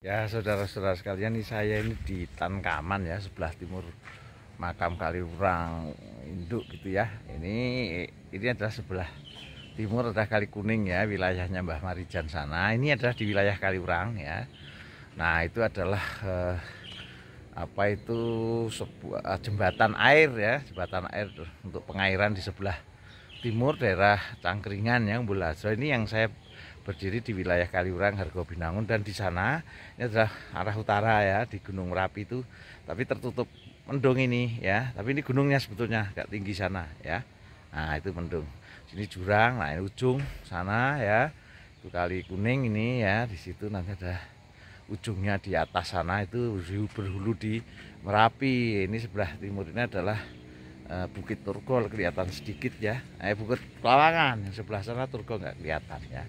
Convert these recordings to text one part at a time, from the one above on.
Ya saudara-saudara sekalian ini saya ini di Tankaman ya sebelah timur makam Kaliurang induk gitu ya ini ini adalah sebelah timur ada Kali Kuning ya wilayahnya Mbah Marijan sana ini adalah di wilayah Kaliurang ya nah itu adalah eh, apa itu sebuah eh, jembatan air ya jembatan air untuk pengairan di sebelah timur daerah Cangkringan yang so ini yang saya berdiri di wilayah Kaliurang Hargo Binangun dan di sana ini adalah arah utara ya di Gunung Merapi itu tapi tertutup mendung ini ya tapi ini gunungnya sebetulnya agak tinggi sana ya nah itu mendung sini jurang nah ini ujung sana ya itu kali kuning ini ya di situ nanti ada ujungnya di atas sana itu berhulu di Merapi ini sebelah timur ini adalah uh, Bukit Turgol kelihatan sedikit ya eh, Bukit Pelawangan yang sebelah sana Turgol nggak kelihatan ya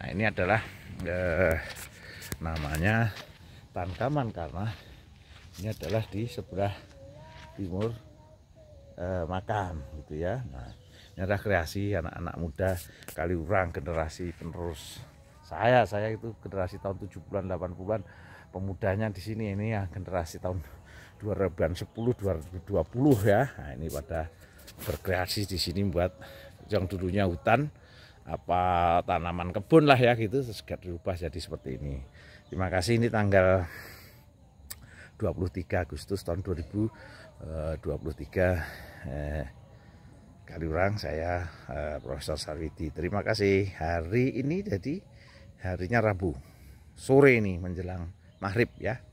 Nah ini adalah uh, namanya Tangkaman karena ini adalah di sebelah timur uh, makam gitu ya nah ini adalah kreasi anak-anak muda kali Kaliurang generasi penerus saya saya itu generasi tahun 70-an 80-an pemudanya di sini ini ya generasi tahun 2010 2020 ya nah, ini pada berkreasi di sini buat yang dulunya hutan apa tanaman kebun lah ya gitu segar diubah jadi seperti ini terima kasih ini tanggal 23 Agustus tahun 2023 eh, eh, kali orang saya eh, Profesor Sarwidi terima kasih hari ini jadi harinya Rabu sore ini menjelang maghrib ya